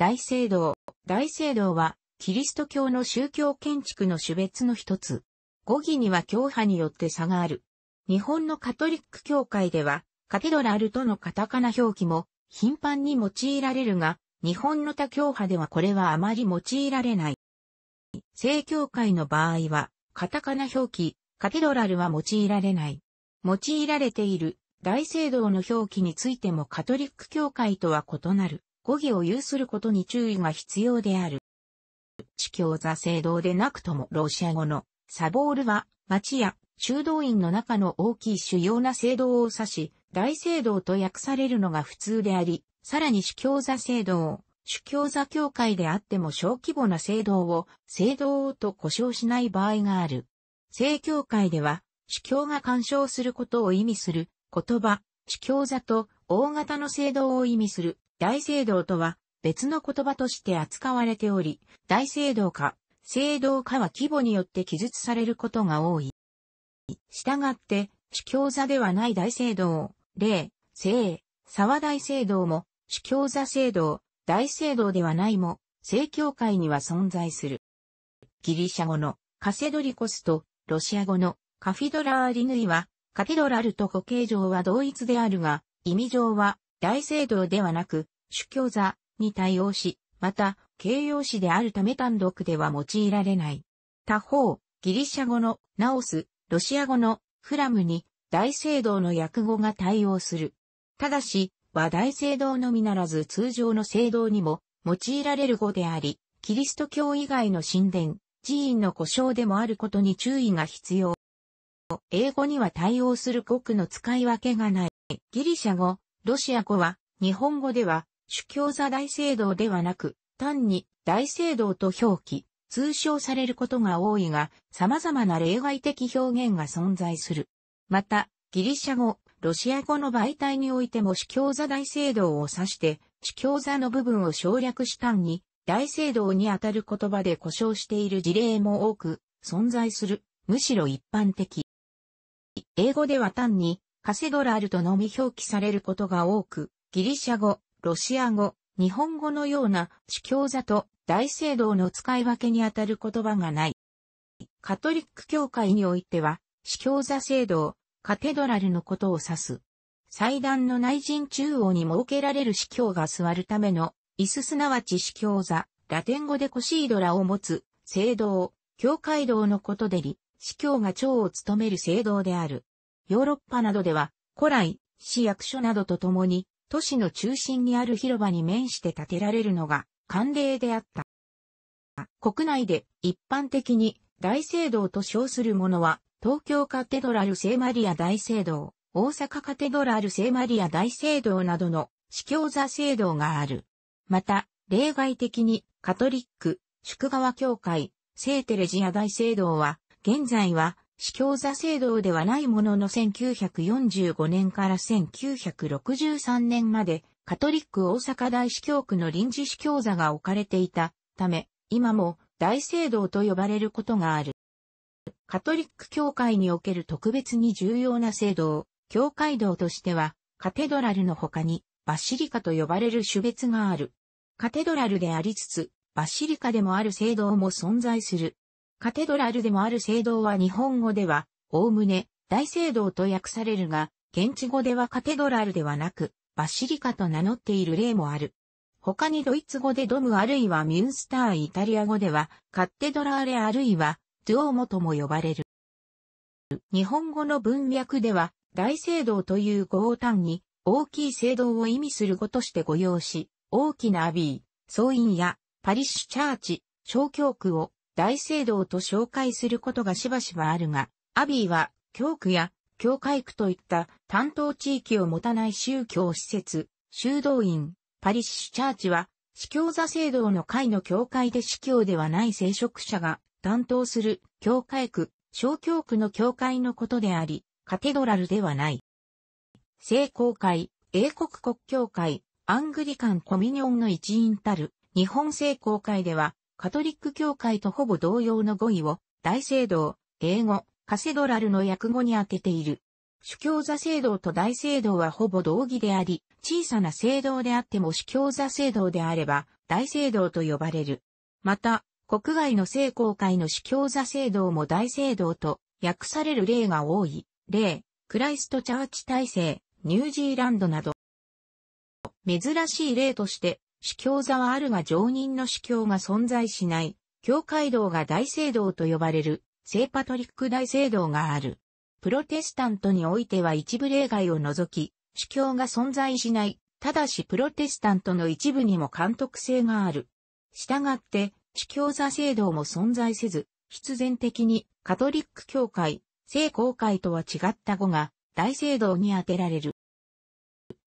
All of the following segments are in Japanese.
大聖堂。大聖堂は、キリスト教の宗教建築の種別の一つ。語義には教派によって差がある。日本のカトリック教会では、カテドラルとのカタカナ表記も頻繁に用いられるが、日本の他教派ではこれはあまり用いられない。正教会の場合は、カタカナ表記、カテドラルは用いられない。用いられている大聖堂の表記についてもカトリック教会とは異なる。語義を有することに注意が必要である。地教座制度でなくともロシア語のサボールは町や修道院の中の大きい主要な聖堂を指し、大聖堂と訳されるのが普通であり、さらに主教座聖堂を、主教座教会であっても小規模な聖堂を、聖堂と呼称しない場合がある。正教会では、主教が干渉することを意味する言葉、主教座と大型の聖堂を意味する大聖堂とは別の言葉として扱われており、大聖堂か、聖堂かは規模によって記述されることが多い。従って、主教座ではない大聖堂、例、聖、沢大聖堂も、主教座聖堂、大聖堂ではないも、聖教会には存在する。ギリシャ語のカセドリコスとロシア語のカフィドラーリヌイは、カテドラルと固形状は同一であるが、意味上は大聖堂ではなく、主教座に対応し、また、形容詞であるため単独では用いられない。他方、ギリシャ語のナオス、ロシア語のフラムに大聖堂の訳語が対応する。ただし、は大聖堂のみならず通常の聖堂にも用いられる語であり、キリスト教以外の神殿、寺院の故障でもあることに注意が必要。英語には対応する語句の使い分けがない。ギリシャ語、ロシア語は、日本語では、主教座大聖堂ではなく、単に大聖堂と表記、通称されることが多いが、様々な例外的表現が存在する。また、ギリシャ語、ロシア語の媒体においても主教座大聖堂を指して、主教座の部分を省略したんに、大聖堂にあたる言葉で故障している事例も多く、存在する、むしろ一般的。英語では単に、カセドラルとのみ表記されることが多く、ギリシャ語、ロシア語、日本語のような主教座と大聖堂の使い分けにあたる言葉がない。カトリック教会においては、主教座聖堂、カテドラルのことを指す。祭壇の内陣中央に設けられる司教が座るための、椅子すなわち司教座、ラテン語でコシードラを持つ、聖堂、教会堂のことでり、司教が長を務める聖堂である。ヨーロッパなどでは、古来、市役所などとともに、都市の中心にある広場に面して建てられるのが慣例であった。国内で一般的に大聖堂と称するものは、東京カテドラル聖マリア大聖堂、大阪カテドラル聖マリア大聖堂などの司教座聖堂がある。また、例外的にカトリック、宿川教会、聖テレジア大聖堂は、現在は司教座制度ではないものの1945年から1963年まで、カトリック大阪大司教区の臨時司教座が置かれていたため、今も大聖堂と呼ばれることがある。カトリック教会における特別に重要な聖堂、教会堂としては、カテドラルの他に、バシリカと呼ばれる種別がある。カテドラルでありつつ、バシリカでもある聖堂も存在する。カテドラルでもある聖堂は日本語では、おおむね、大聖堂と訳されるが、現地語ではカテドラルではなく、バシリカと名乗っている例もある。他にドイツ語でドムあるいはミュンスターイタリア語では、カッテドラーレあるいは、ドゥオーモとも呼ばれる。日本語の文脈では、大聖堂という語を単に、大きい聖堂を意味する語として誤用し、大きなアビー、総院や、パリッシュチャーチ、小教区を、大聖堂と紹介することがしばしばあるが、アビーは、教区や教会区といった担当地域を持たない宗教施設、修道院、パリッシュチャーチは、司教座聖堂の会の教会で司教ではない聖職者が担当する教会区、小教区の教会のことであり、カテドラルではない。聖公会、英国国教会、アングリカンコミニョンの一員たる日本聖公会では、カトリック教会とほぼ同様の語彙を、大聖堂、英語、カセドラルの訳語に当てている。主教座聖堂と大聖堂はほぼ同義であり、小さな聖堂であっても主教座聖堂であれば、大聖堂と呼ばれる。また、国外の聖公会の主教座聖堂も大聖堂と訳される例が多い。例、クライストチャーチ体制、ニュージーランドなど。珍しい例として、司教座はあるが常任の司教が存在しない、教会堂が大聖堂と呼ばれる、聖パトリック大聖堂がある。プロテスタントにおいては一部例外を除き、司教が存在しない、ただしプロテスタントの一部にも監督性がある。したがって、司教座制度も存在せず、必然的にカトリック教会、聖公会とは違った語が大聖堂に当てられる。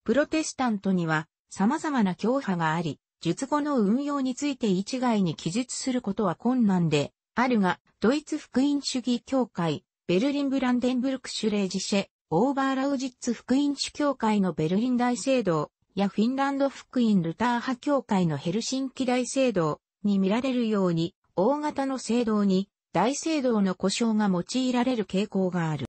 プロテスタントには様々な教派があり、術後の運用について一概に記述することは困難で、あるが、ドイツ福音主義協会、ベルリンブランデンブルクシュレージシェ、オーバーラウジッツ福音主教会のベルリン大聖堂やフィンランド福音ルター派教会のヘルシンキ大聖堂に見られるように、大型の聖堂に大聖堂の故障が用いられる傾向がある。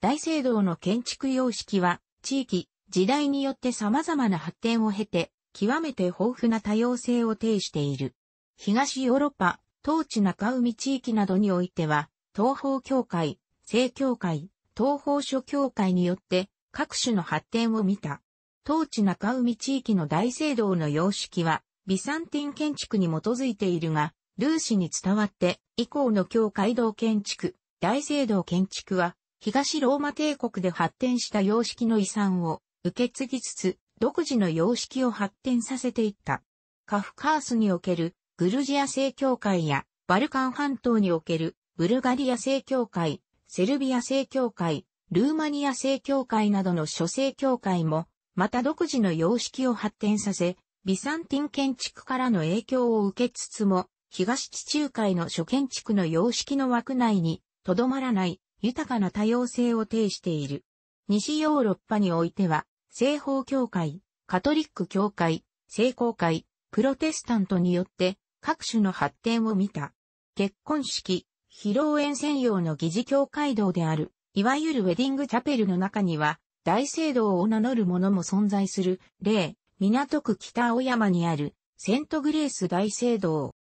大聖堂の建築様式は、地域、時代によって様々な発展を経て、極めて豊富な多様性を呈している。東ヨーロッパ、東地中海地域などにおいては、東方教会、正教会、東方諸教会によって各種の発展を見た。東地中海地域の大聖堂の様式は、ビサンティン建築に基づいているが、ルーシに伝わって以降の教会堂建築、大聖堂建築は、東ローマ帝国で発展した様式の遺産を受け継ぎつつ、独自の様式を発展させていった。カフカースにおけるグルジア正教会やバルカン半島におけるブルガリア正教会、セルビア正教会、ルーマニア正教会などの諸正教会も、また独自の様式を発展させ、ビサンティン建築からの影響を受けつつも、東地中海の諸建築の様式の枠内に、とどまらない豊かな多様性を呈している。西ヨーロッパにおいては、西方教会、カトリック教会、聖公会、プロテスタントによって各種の発展を見た。結婚式、披露宴専用の議事教会堂である、いわゆるウェディングチャペルの中には、大聖堂を名乗る者も存在する、例、港区北青山にある、セントグレース大聖堂。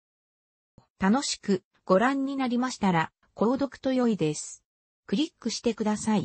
楽しくご覧になりましたら、購読と良いです。クリックしてください。